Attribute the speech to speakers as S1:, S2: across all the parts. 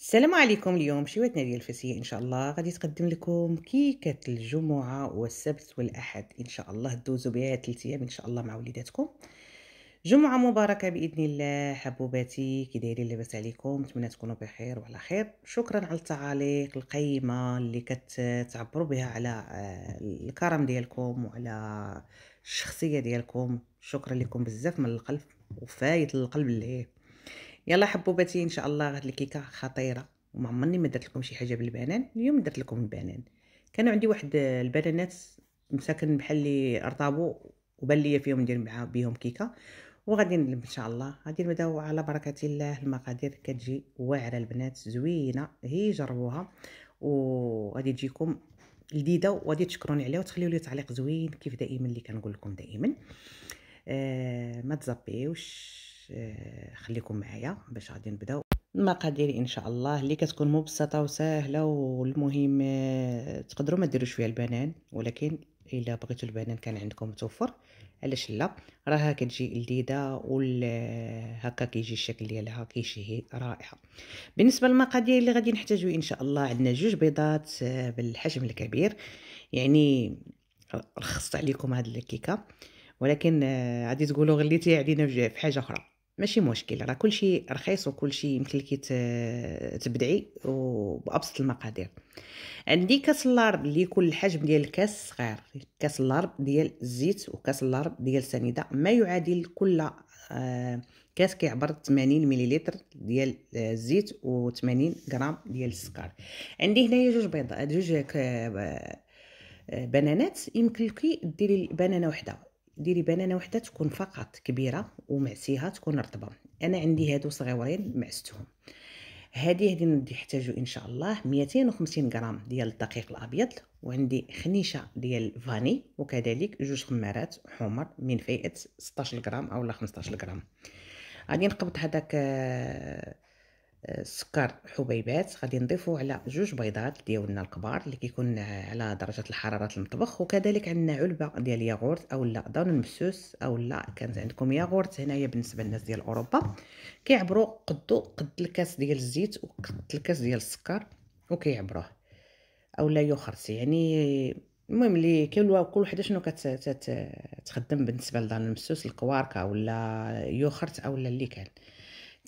S1: السلام عليكم اليوم شويتنا ديال الفاسيه ان شاء الله غادي تقدم لكم كيكه الجمعه والسبت والاحد ان شاء الله دوزوا بها ثلاث ايام ان شاء الله مع وليداتكم جمعه مباركه باذن الله حبوباتي كي دايرين لاباس عليكم نتمنى تكونوا بخير وعلى خير شكرا على التعاليق القيمه اللي كتعبروا بها على آه، الكرم ديالكم وعلى الشخصيه ديالكم شكرا لكم بزاف من القلب وفايت القلب ليه يلا حبوباتي ان شاء الله هاد الكيكه خطيره وما عمرني ما درت لكم شي حاجه بالبنان اليوم درت لكم البنان كانوا عندي واحد البنانات مساكن بحال اللي ارطابو وبان ليا فيهم ندير معاه بهم كيكه وغادي ان شاء الله غادي نبداو على بركه الله المقادير كتجي واعره البنات زوينه هي جربوها وغادي تجيكم لذيذه وغادي تشكروني عليها وتخليو لي تعليق زوين كيف دائما اللي كنقول لكم دائما آه ما تزبيوش آه، خليكم معايا باش غادي نبداو المقادير ان شاء الله اللي كتكون مبسطه وسهله والمهم آه، تقدروا ما ديروش فيها البنان ولكن الا بغيتوا البنان كان عندكم متوفر علاش لا راها كتجي لذيذه وهكا آه، كيجي الشكل ديالها كيشهي رائعه بالنسبه للمقادير اللي غادي نحتاجو ان شاء الله عندنا جوج بيضات بالحجم الكبير يعني رخصت عليكم هاد الكيكه ولكن غادي تقولوا غليتي علينا في حاجه اخرى ماشي مشكل راه كلشي رخيص وكلشي يمكن لك تبدعي وبابسط المقادير عندي كاس اللارب اللي يكون الحجم ديال الكاس صغير كاس اللارب ديال الزيت وكاس اللارب ديال السنيده ما يعادل كل آه، كاس كيعبر 80 مليلتر ديال الزيت و80 غرام ديال السكر عندي هنايا جوج بيضات جوج آه، آه، بنانات يمكن لك ديري بنانه واحده ديري بنانه وحده تكون فقط كبيره ومعسيها تكون رطبه انا عندي هادو صغيورين معستهم هذه غادي نحتاجو ان شاء الله 250 غرام ديال الدقيق الابيض وعندي خنيشه ديال فاني وكذلك جوج خمارات حمر من فئه 16 غرام اولا 15 غرام غادي نقبض هذاك آه، السكر حبيبات غادي نضيفو على جوج بيضات ديالنا الكبار اللي كيكون على درجه الحراره المطبخ وكذلك عندنا علبه ديال ياغورت اولا دون المسوس اولا كانت عندكم ياغورت هنايا بالنسبه للناس ديال اوروبا كيعبرو قدو قد الكاس ديال الزيت وقد الكاس ديال السكر وكيعبروه اولا يخرس يعني المهم اللي كل وحده شنو كتخدم بالنسبه لدار المسوس الكواركه ولا يوخرت اولا اللي كان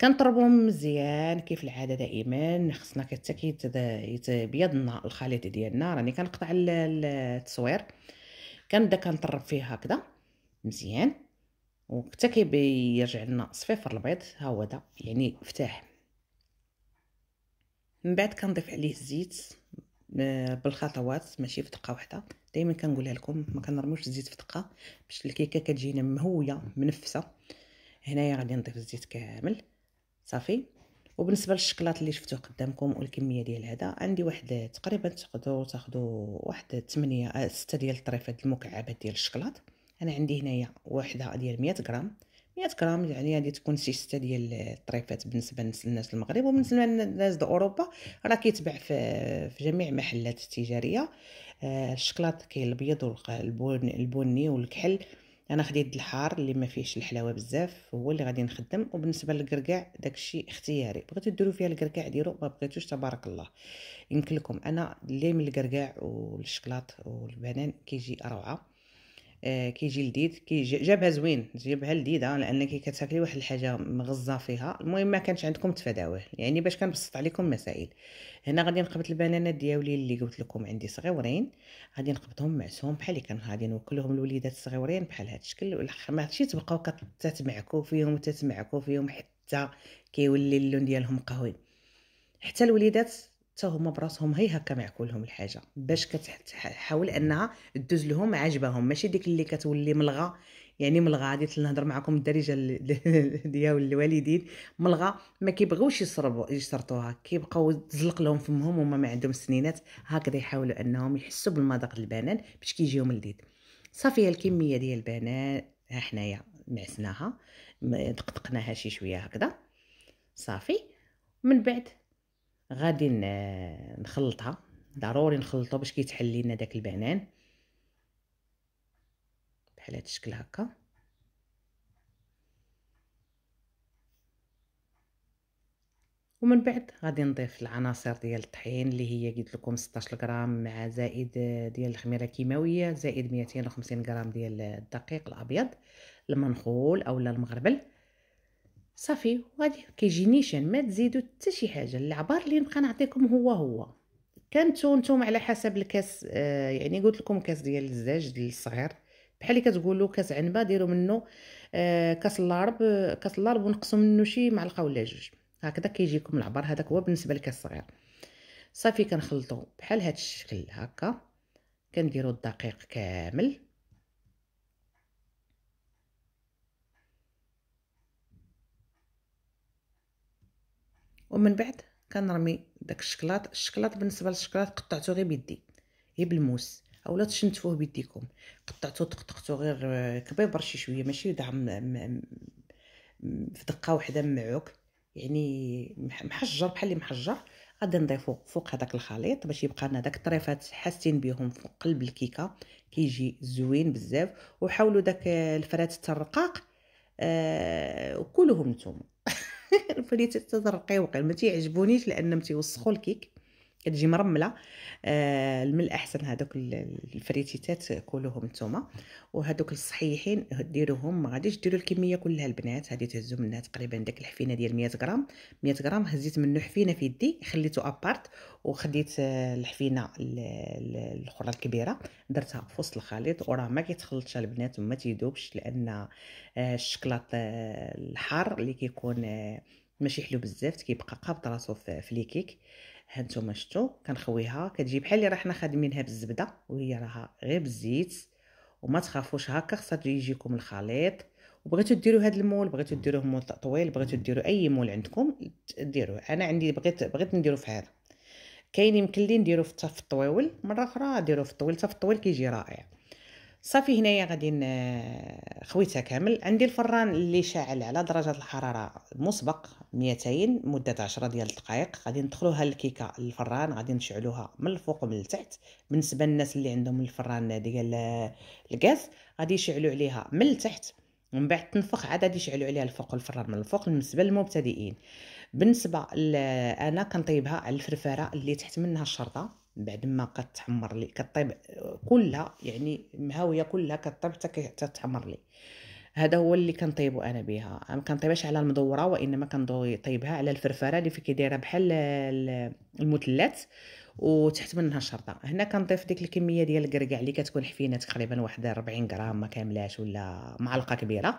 S1: كنطربهم مزيان كيف العاده دائما خصنا حتى كيتبيض الخليط ديالنا راني كنقطع التصوير كنبدا كنطرب فيه هكذا مزيان وحتى كيرجع لنا صفيفر البيض ها هو دا يعني فتاح من بعد كنضيف عليه الزيت آه، بالخطوات ماشي في دقه واحده دائما كنقولها لكم ما كنرموش الزيت في دقه باش الكيكه كتجينا مهويه منفسه هنايا غادي نضيف الزيت كامل صافي وبالنسبه للشكلاط اللي شفتوه قدامكم والكميه ديال هذا عندي واحد تقريبا تقدروا تاخذوا واحد 8 6 آه، ديال الطريفات المكعبات ديال الشكلاط انا عندي هنايا وحده ديال 100 غرام 100 غرام يعني غادي تكون شي 6 ديال الطريفات بالنسبه للناس المغرب وبالنسبه للناس د اوروبا راه كيتباع في في جميع المحلات التجاريه آه، الشكلاط كاين الابيض والبني والكحل انا خديت الحار اللي ما فيهش الحلاوه بزاف هو اللي غادي نخدم وبالنسبه للكركاع داكشي اختياري بغيتو ديروا فيها الكركاع ديروا ما بغيتوش تبارك الله يمكن لكم انا اللي من الكركاع والشكلاط والبنان كيجي روعه آه، كيجي لذيذ كيجي جابها زوين جابها لذيذه آه، لانك كتاكلي واحد الحاجه مغزه فيها المهم ما كانش عندكم تفاداوه يعني باش كنبسط عليكم مسائل هنا غادي نقبط البنانات ديالي اللي قلت لكم عندي صغيورين غادي نقبطهم معسهم بحال اللي كان غادي نوكلهم الوليدات الصغيورين بحال هذا الشكل ماشي تبقاو كتتمعكو فيهم وتتمعكو فيهم حتى كيولي اللون ديالهم قهوي حتى الوليدات حتى هما براسهم هي هكا ما ياكلهم الحاجه باش كتحاول انها تدوز لهم عجبهم ماشي ديك اللي كتولي ملغه يعني ملغه غادي نهضر معكم الدارجه ديال الوالدين ملغه ما كيبغيوش يشربوا يشرطوها كيبقاو تزلق لهم فمهم وما ما عندهم سنينات هكذا يحاولوا انهم يحسوا بالمذاق البنان باش كيجيهم لذيذ صافي الكميه ديال البنان ها حنايا معسناها دقدقناها شي شويه هكذا صافي من بعد غادي نخلطها ضروري نخلطو باش كيتحل لينا داك البنان بحال هاد الشكل هكا ومن بعد غادي نضيف العناصر ديال الطحين اللي هي قلت لكم 16 غرام مع زائد ديال الخميره الكيماويه زائد 250 غرام ديال الدقيق الابيض المنخول اولا المغربل صافي وغادي كيجيني شان ما تزيدوا حتى شي حاجه العبار اللي نبقى نعطيكم هو هو كانتو نتوما على حسب الكاس آه يعني قلت لكم كاس ديال الزاج ديال الصغير بحال اللي كتقولوا كاس عنبه ديروا منه آه كاس اللارب كاس اللارب ونقصوا منه شي معلقه ولا جوج هكذا كيجيكم العبار هذاك هو بالنسبه للكاس الصغير صافي كنخلطو بحال هذا الشكل هكا كنديروا الدقيق كامل ومن بعد كنرمي داك الشكلاط الشكلاط بالنسبه للشكلاط قطعته غير بيدي غير بالموس اولا تشنتفوه بيديكم قطعته طقطقته غير آه، كبيبر شي شويه ماشي دعم في دقه واحده معوك يعني محجر بحال اللي محجر غادي نضيفو فوق هذاك الخليط باش يبقى لنا داك الطريفات حاسين بهم فوق قلب الكيكه كيجي زوين بزاف وحاولوا داك آه، الفرات الرقاق آه كلهم نتوما البليتات تترقيوقع ما تيعجبونيش لانهم تيوسخوا الكيك كتجي مرمله آه من الاحسن هذوك الفريتيتات كلوهم نتوما وهذوك الصحيحين ديروهم ما غاديش ديروا الكميه كلها البنات هادي تهزوا منها تقريبا داك الحفينه ديال 100 غرام 100 غرام هزيت منه حفينه في يدي خليته ابارت وخديت آه، الحفينه الاخرى الكبيره درتها في وسط الخليط وراه ما كيتخلطش البنات وما تيذوبش لان آه، الشكلاط آه، الحار اللي كيكون ماشي حلو بزاف كيبقى قابط راسو في آه هانتوما شفتوا كنخويها كتجي بحال اللي راه حنا خادمينها بالزبده وهي راها غير بالزيت وما تخافوش هكا خصها يجيكم الخليط وبغيتو ديروا هذا المول بغيتو ديروه مول طويل بغيتو ديروا اي مول عندكم ديروه انا عندي بغيت بغيت نديرو في هذا كاين يمكن لي نديرو في الطويل مره اخرى ديرو في الطويل حتى في الطويل كيجي رائع صافي هنايا غادي خويتها كامل عندي الفران اللي شاعل على درجه الحراره مسبق 200 مده 10 ديال الدقائق غادي ندخلوها الكيكه الفران غادي نشعلوها من الفوق ومن التحت بالنسبه للناس اللي عندهم الفران ديال الغاز غادي يشعلوا عليها من التحت ومن بعد تنفخ عاد غادي يشعلوا عليها الفوق الفران من الفوق بالنسبه للمبتدئين بالنسبه انا كنطيبها على الفرفاره اللي تحت منها الشرطه بعد ما كتحمر لي كطيب كلها يعني مهاويه كلها كطيب حتى تحمر لي هذا هو اللي كنطيبو انا بها ما كنطيبهاش على المدوره وانما كنطيبها على الفرفره اللي في كيديرها بحال المثلات وتحت منها الشرطه هنا كنضيف ديك الكميه ديال الكركاع اللي كتكون حفينه تقريبا واحد 40 غرام ما كاملاش ولا معلقه كبيره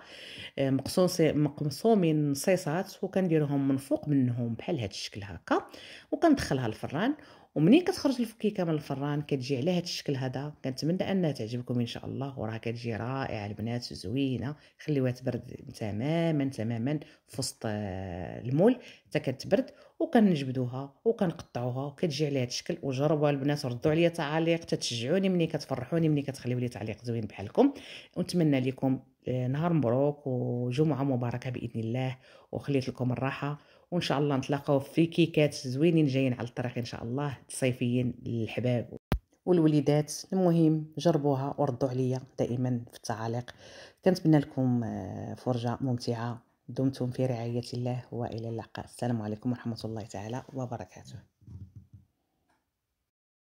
S1: آه، مقصوص مقصومين صيصات وكنديرهم من فوق منهم بحال هذا الشكل هكا وكندخلها الفران ومنين كتخرج الفكيكه من الفران كتجي على هذا الشكل هذا كنتمنى انها تعجبكم ان شاء الله وراها كتجي رائعه البنات زوينه خليوها تبرد تماما تماما في وسط آه، المول حتى كتبرد وكنجبدوها وكنقطعوها كتجي على هذا الشكل وجربوها البنات ردوا عليا تعاليق تتشجعوني مني كتفرحوني مني كتخليو لي تعليق زوين بحالكم ونتمنى لكم آه، نهار مبروك وجمعه مباركه باذن الله وخليت لكم الراحه وان شاء الله نتلاقاو في كيكات زوينين جايين على الطريق ان شاء الله صيفيين للحباب والوليدات المهم جربوها وردوا عليا دائما في التعاليق كنتمنى لكم آه، فرجه ممتعه دمتم في رعايه الله والى اللقاء السلام عليكم ورحمه الله تعالى وبركاته